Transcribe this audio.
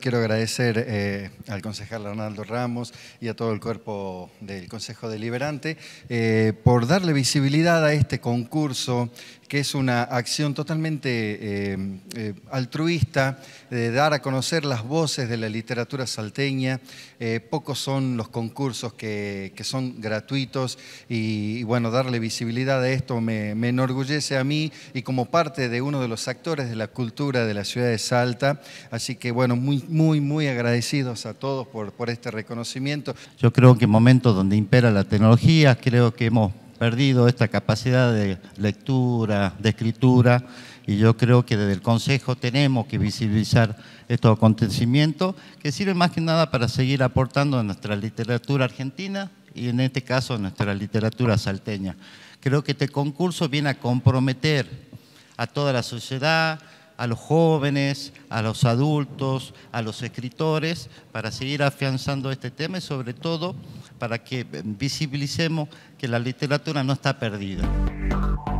Quiero agradecer eh, al concejal Arnaldo Ramos y a todo el cuerpo del Consejo Deliberante eh, por darle visibilidad a este concurso que es una acción totalmente eh, altruista de dar a conocer las voces de la literatura salteña. pocos son los concursos que, son gratuitos y, bueno, darle visibilidad a esto me, me, enorgullece a mí y como parte de uno de los actores de la cultura de la ciudad de Salta. Así que bueno, muy, muy, muy agradecidos a todos por, por este reconocimiento. Yo creo que en momentos donde impera la tecnología, creo que hemos perdido esta capacidad de lectura, de escritura, y yo creo que desde el Consejo tenemos que visibilizar estos acontecimientos que sirven más que nada para seguir aportando a nuestra literatura argentina y en este caso a nuestra literatura salteña. Creo que este concurso viene a comprometer a toda la sociedad, a los jóvenes, a los adultos, a los escritores, para seguir afianzando este tema y sobre todo para que visibilicemos que la literatura no está perdida.